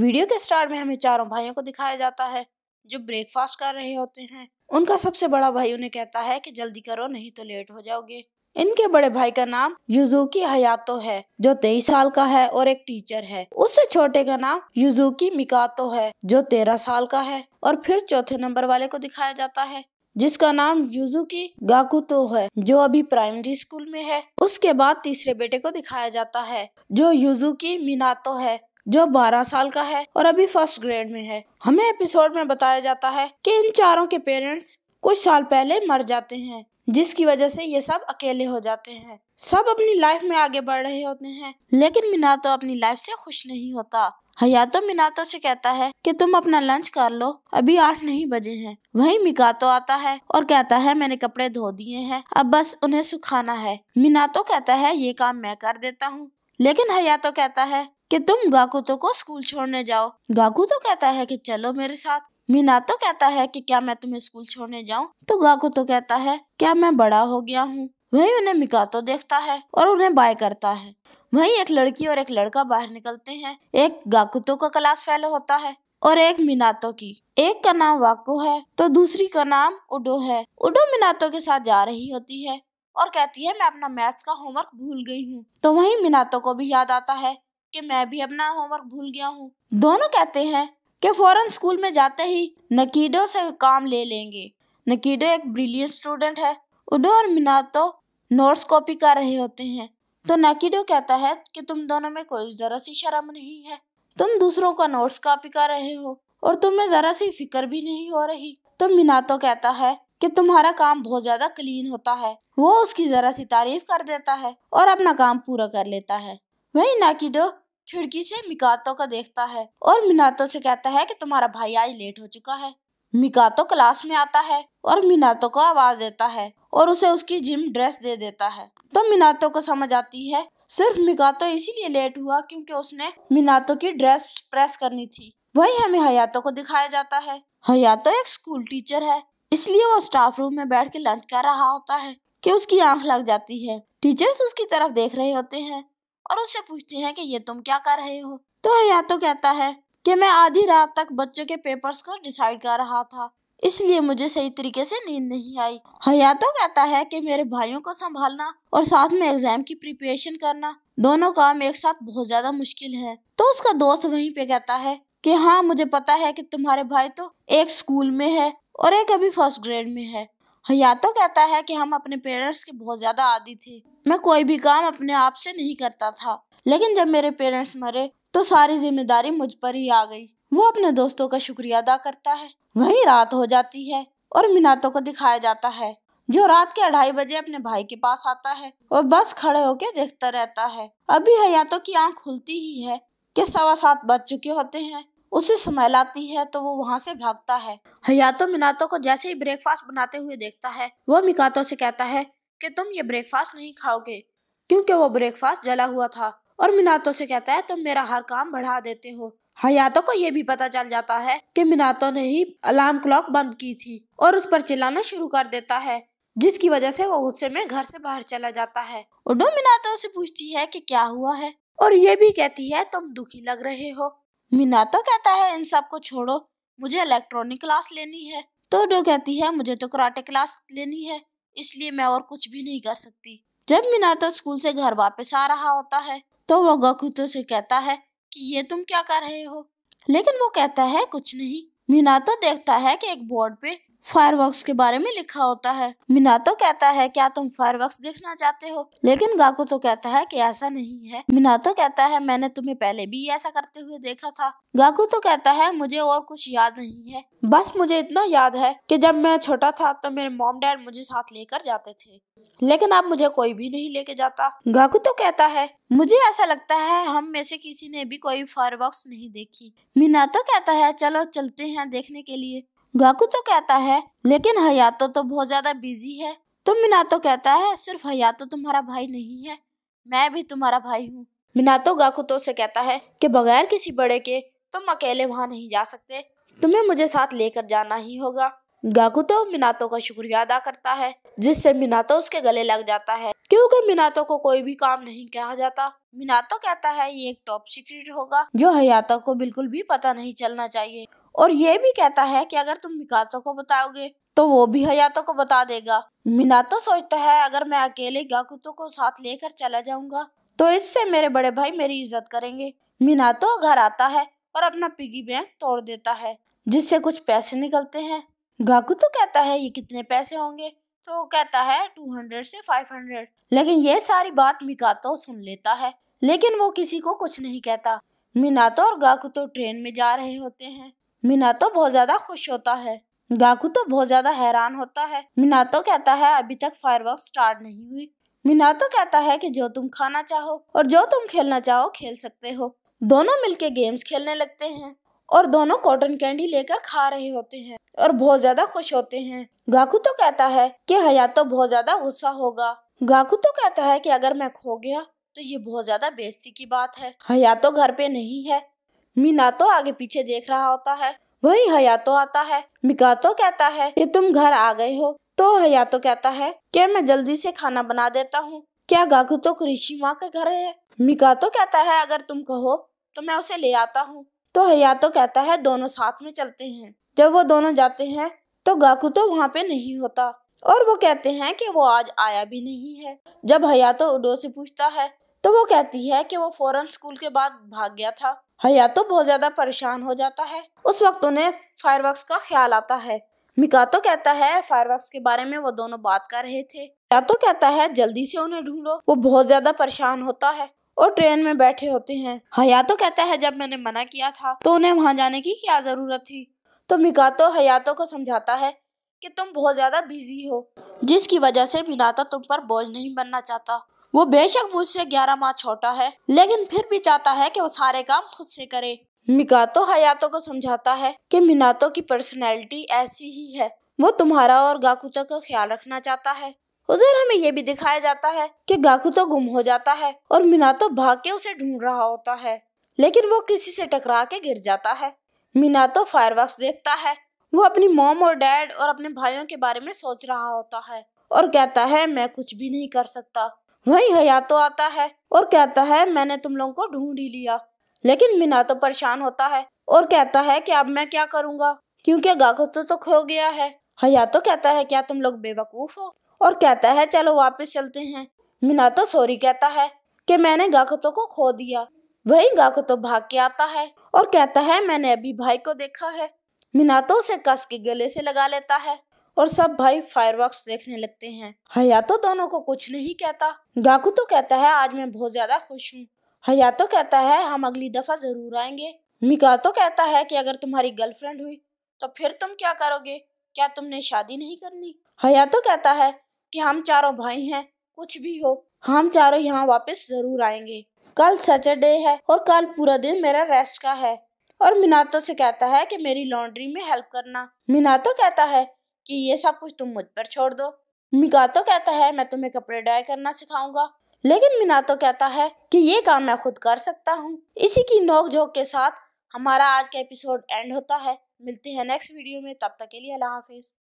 video के start में हमें चारों भाइयों को दिखाया जाता है जो ब्रेकफास्ट कर रहे होते हैं उनका सबसे बड़ा भाई उन्हें कहता है कि जल्दी करो नहीं तो लेट हो जाओगे इनके बड़े भाई का नाम युजुकी हयातो है जो तेईस साल का है और एक टीचर है उससे छोटे का नाम युजुकी मिकातो है जो तेरह साल का है और फिर चौथे नंबर वाले को दिखाया जाता है जिसका नाम युजुकी गाकुतो है जो अभी प्राइमरी स्कूल में है उसके बाद तीसरे बेटे को दिखाया जाता है जो युजुकी मिनातो है जो 12 साल का है और अभी फर्स्ट ग्रेड में है हमें एपिसोड में बताया जाता है कि इन चारों के पेरेंट्स कुछ साल पहले मर जाते हैं जिसकी वजह से ये सब अकेले हो जाते हैं सब अपनी लाइफ में आगे बढ़ रहे होते हैं लेकिन मिनातो अपनी लाइफ से खुश नहीं होता हयातो मिनातो से कहता है कि तुम अपना लंच कर लो अभी आठ नहीं बजे हैं वहीं मिकातो आता है और कहता है मैंने कपड़े धो दिए हैं अब बस उन्हें सुखाना है मिनातो कहता है ये काम मैं कर देता हूँ लेकिन हयातो कहता है कि तुम गाकुतो को स्कूल छोड़ने जाओ गाकुतो कहता है कि चलो मेरे साथ मीनातो कहता है कि क्या मैं तुम्हें स्कूल छोड़ने जाऊं तो गाकुतो कहता है क्या मैं बड़ा हो गया हूँ वही उन्हें मिकातो देखता है और उन्हें बाय करता है वही एक लड़की और एक लड़का बाहर निकलते हैं एक गाकुतो का क्लास फेलो होता है और एक मिनातो की एक का नाम वाको है तो दूसरी का नाम उडो है उडो मिनातो के साथ जा रही होती है और कहती है मैं अपना मैथ्स का होमवर्क भूल गई हूँ तो वहीं मिनातो को भी याद आता है कि मैं भी अपना होमवर्क भूल गया हूँ दोनों कहते हैं कि फौरन स्कूल में जाते ही नकीडो से काम ले लेंगे नकीडो एक ब्रिलियंट स्टूडेंट है उदो और मिनातो नोट्स कॉपी कर रहे होते हैं तो नकीडो कहता है कि तुम दोनों में कोई ज़रा सी शर्म नहीं है तुम दूसरों का नोट्स कॉपी कर रहे हो और तुम्हें ज़रा सी फिक्र भी नहीं हो रही तो मिनातो कहता है कि तुम्हारा काम बहुत ज़्यादा क्लीन होता है वो उसकी ज़रा सी तारीफ कर देता है और अपना काम पूरा कर लेता है वही नाकिडो खिड़की से मिकातो का देखता है और मिनातो से कहता है कि तुम्हारा भाई आज लेट हो चुका है मिकातो क्लास में आता है और मिनातो को आवाज देता है और उसे उसकी जिम ड्रेस दे देता है तो मिनातो को समझ आती है सिर्फ मिकातो इसीलिए लेट हुआ क्योंकि उसने मिनातो की ड्रेस प्रेस करनी थी वही हमें हयातो को दिखाया जाता है हयातो एक स्कूल टीचर है इसलिए वो स्टाफ रूम में बैठ के लंच कर रहा होता है कि उसकी आंख लग जाती है टीचर्स उसकी तरफ देख रहे होते हैं और उससे पूछती है कि ये तुम क्या कर रहे हो तो तो कहता है कि मैं आधी रात तक बच्चों के पेपर्स को डिसाइड कर रहा था इसलिए मुझे सही तरीके से नींद नहीं आई हयातो कहता है कि मेरे भाइयों को संभालना और साथ में एग्जाम की प्रिपरेशन करना दोनों काम एक साथ बहुत ज्यादा मुश्किल है तो उसका दोस्त वहीं पे कहता है कि हाँ मुझे पता है कि तुम्हारे भाई तो एक स्कूल में है और एक अभी फर्स्ट ग्रेड में है हयातो हाँ, कहता है कि हम अपने पेरेंट्स के बहुत ज़्यादा आदि थे मैं कोई भी काम अपने आप से नहीं करता था लेकिन जब मेरे पेरेंट्स मरे तो सारी जिम्मेदारी मुझ पर ही आ गई वो अपने दोस्तों का शुक्रिया अदा करता है वही रात हो जाती है और मिनातों को दिखाया जाता है जो रात के अढ़ाई बजे अपने भाई के पास आता है और बस खड़े होके देखता रहता है अभी हयातो की आंख खुलती ही है कि सवा सात बज चुके होते हैं उसे स्मेल आती है तो वो वहाँ से भागता है हयातो मिनातो को जैसे ही ब्रेकफास्ट बनाते हुए देखता है वो मिकातो से कहता है कि तुम ये ब्रेकफास्ट नहीं खाओगे क्योंकि वो ब्रेकफास्ट जला हुआ था और मिनातो से कहता है तुम मेरा हर काम बढ़ा देते हो हयातो को ये भी पता चल जाता है कि मिनातो ने ही अलार्म क्लॉक बंद की थी और उस पर चिल्लाना शुरू कर देता है जिसकी वजह से वो गुस्से में घर से बाहर चला जाता है उडो मिनातो से पूछती है कि क्या हुआ है और ये भी कहती है तुम दुखी लग रहे हो मीना तो कहता है इन सब को छोड़ो मुझे इलेक्ट्रॉनिक क्लास लेनी है तो डो कहती है मुझे तो कराटे क्लास लेनी है इसलिए मैं और कुछ भी नहीं कर सकती जब मीना तो स्कूल से घर वापस आ रहा होता है तो वो गकुतो से कहता है कि ये तुम क्या कर रहे हो लेकिन वो कहता है कुछ नहीं मीना तो देखता है कि एक बोर्ड पे फायर के बारे में लिखा होता है मिनातो कहता है क्या तुम फायर देखना चाहते हो लेकिन गाकू तो कहता है कि ऐसा नहीं है मिनातो कहता है मैंने तुम्हें पहले भी ऐसा करते हुए देखा था गाकू तो कहता है मुझे और कुछ याद नहीं है बस मुझे इतना याद है कि जब मैं छोटा था तो मेरे मोम डैड मुझे साथ लेकर जाते थे लेकिन अब मुझे कोई भी नहीं लेके जाता गाकू तो कहता है मुझे ऐसा लगता है हम में से किसी ने भी कोई फायर नहीं देखी मीना तो कहता है चलो चलते हैं देखने के लिए गाकू तो कहता है लेकिन हयातो तो बहुत ज्यादा बिजी है तो मिनातो कहता है सिर्फ हयातो तुम्हारा भाई नहीं है मैं भी तुम्हारा भाई हूँ मिनातो गाकुतो से कहता है कि बगैर किसी बड़े के तुम अकेले वहाँ नहीं जा सकते तुम्हें मुझे साथ लेकर जाना ही होगा गाकुतो मिनातो का शुक्रिया अदा करता है जिससे मिनातो उसके गले लग जाता है क्योंकि मिनातो को कोई भी काम नहीं कहा जाता मिनातो कहता है ये एक टॉप सीक्रेट होगा जो हयातो को बिल्कुल भी पता नहीं चलना चाहिए और ये भी कहता है कि अगर तुम मिकातो को बताओगे तो वो भी हयातो को बता देगा मिनातो सोचता है अगर मैं अकेले गाकुतो को साथ लेकर चला जाऊंगा तो इससे मेरे बड़े भाई मेरी इज्जत करेंगे मिनातो घर आता है और अपना पिगी बैंक तोड़ देता है जिससे कुछ पैसे निकलते हैं गाकुतो कहता है ये कितने पैसे होंगे तो वो कहता है टू हंड्रेड से फाइव हंड्रेड लेकिन ये सारी बात मिकातो सुन लेता है लेकिन वो किसी को कुछ नहीं कहता मिनातो और गाकुतो ट्रेन में जा रहे होते हैं मीना तो बहुत ज्यादा खुश होता है गाकू तो बहुत ज्यादा हैरान होता है तो कहता है अभी तक वर्क स्टार्ट नहीं हुई मीना तो कहता है कि जो तुम खाना चाहो और जो तुम खेलना चाहो खेल सकते हो दोनों मिलके गेम्स खेलने लगते हैं और दोनों कॉटन कैंडी लेकर खा रहे होते हैं और बहुत ज्यादा खुश होते हैं गाकू तो कहता है कि तो बहुत ज्यादा गुस्सा होगा गाकू तो कहता है कि अगर मैं खो गया तो ये बहुत ज्यादा बेइज्जती की बात है तो घर पे नहीं है मीना तो आगे पीछे देख रहा होता है वही हयातो आता है मिकातो कहता है कि तुम घर आ गए हो तो हयातो कहता है कि मैं जल्दी से खाना बना देता हूँ क्या तो कृषि माँ के घर है मिकातो कहता है अगर तुम कहो तो मैं उसे ले आता हूँ तो हयातो कहता है दोनों साथ में चलते हैं जब वो दोनों जाते हैं तो तो वहाँ पे नहीं होता और वो कहते हैं कि वो आज आया भी नहीं है जब हयातो उडो से पूछता है तो वो कहती है कि वो फौरन स्कूल के बाद भाग गया था हया हाँ, तो बहुत ज़्यादा परेशान हो जाता है उस वक्त उन्हें फायरवर्क्स का ख्याल आता है मिका तो कहता है फायरवर्क्स के बारे में वो दोनों बात कर रहे थे या तो कहता है जल्दी से उन्हें ढूंढो वो बहुत ज़्यादा परेशान होता है और ट्रेन में बैठे होते हैं हया हाँ, तो कहता है जब मैंने मना किया था तो उन्हें वहाँ जाने की क्या ज़रूरत थी तो मिकातो हयातो को समझाता है कि तुम बहुत ज़्यादा बिजी हो जिसकी वजह से मिनाता तो तुम पर बोझ नहीं बनना चाहता वो बेशक मुझसे ग्यारह माह छोटा है लेकिन फिर भी चाहता है कि वो सारे काम खुद से करे मिकातो हयातो को समझाता है कि मिनातो की पर्सनैलिटी ऐसी ही है वो तुम्हारा और गाकुतो का ख्याल रखना चाहता है उधर हमें ये भी दिखाया जाता है कि गाकुतो गुम हो जाता है और मिनातो भाग के उसे ढूंढ रहा होता है लेकिन वो किसी से टकरा के गिर जाता है मिनातो फायरवर्क्स देखता है वो अपनी मॉम और डैड और अपने भाइयों के बारे में सोच रहा होता है और कहता है मैं कुछ भी नहीं कर सकता वही हया तो आता है और कहता है मैंने तुम लोगों को ढूंढ ही लिया लेकिन मीना तो परेशान होता है और कहता है कि अब मैं क्या करूंगा क्योंकि गाखुत तो खो गया है हया तो कहता है क्या तुम लोग बेवकूफ़ हो और कहता है चलो वापस चलते हैं मीना तो सॉरी कहता है कि मैंने गाखुतों को खो दिया वही तो भाग के आता है और कहता है मैंने अभी भाई को देखा है मीना तो उसे कस के गले से लगा लेता है और सब भाई फायर देखने लगते हैं हयातो दोनों को कुछ नहीं कहता गाकू तो कहता है आज मैं बहुत ज्यादा खुश हूँ हयातो कहता है हम अगली दफा जरूर आएंगे मिकातो कहता है कि अगर तुम्हारी गर्लफ्रेंड हुई तो फिर तुम क्या करोगे क्या तुमने शादी नहीं करनी हयातो कहता है कि हम चारों भाई हैं कुछ भी हो हम चारों यहाँ वापस जरूर आएंगे कल सैटरडे है और कल पूरा दिन मेरा रेस्ट का है और मिनातो से कहता है कि मेरी लॉन्ड्री में हेल्प करना मिनातो कहता है कि ये सब कुछ तुम मुझ पर छोड़ दो तो कहता है मैं तुम्हें कपड़े ड्राई करना सिखाऊंगा लेकिन मिनातो कहता है कि ये काम मैं खुद कर सकता हूँ इसी की नोक झोंक के साथ हमारा आज का एपिसोड एंड होता है मिलते हैं नेक्स्ट वीडियो में तब तक के लिए अल्लाह हाफिज़